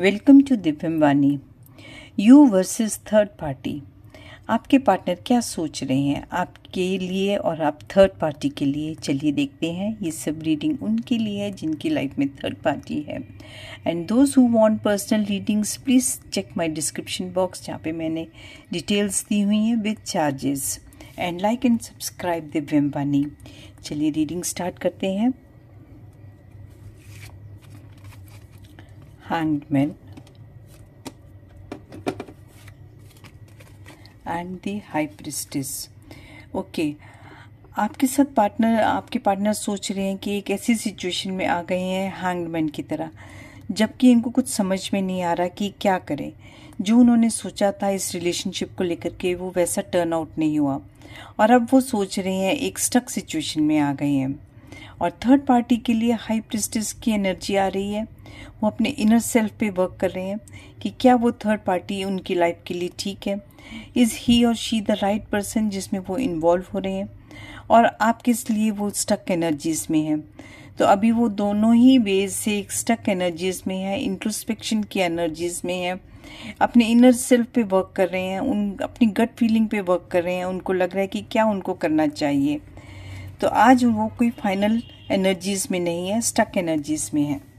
welcome to Divyam Vani you versus third party आपके partner क्या सोच रहे हैं आपके लिए और आप थर्ड पार्टी के लिए चलिए देखते हैं ये सब रीडिंग उनके लिए है जिनकी लाइफ में थर्ड पार्टी है and those who want personal readings please check my description box जहाँ पे मैंने डिटेल्स दी हुई हैं with charges and like and subscribe Divyam Vani चलिए रीडिंग स्टार्ट करते हैं men and the high priestess okay आपके साथ पार्टनर आपके पार्टनर सोच रहे हैं कि एक ऐसी सिचुएशन में आ गए हैं हैंगमैन की तरह जबकि इनको कुछ समझ में नहीं आ रहा कि क्या करें जो उन्होंने सोचा था इस रिलेशनशिप को लेकर के वो वैसा टर्न आउट नहीं हुआ और अब वो सोच रहे हैं एक स्टक सिचुएशन में आ गए हैं और थर्ड पार्टी के लिए हाई प्रिस्टिस की एनर्जी आ रही है वो अपने इनर सेल्फ पे वर्क कर रहे हैं कि क्या वो थर्ड पार्टी उनकी लाइफ के लिए ठीक है इज़ ही और शी द राइट पर्सन जिसमें वो इन्वॉल्व हो रहे हैं और आप किस लिए वो स्टक एनर्जीज में है तो अभी वो दोनों ही वेज से एक स्टक एनर्जीज में है इंट्रोस्पेक्शन की एनर्जीज में है अपने इनर सेल्फ पे वर्क कर रहे हैं उन अपनी गट फीलिंग पे वर्क कर रहे हैं उनको लग रहा है कि क्या उनको करना चाहिए तो आज वो कोई फाइनल एनर्जीज में नहीं है स्टक एनर्जीज में है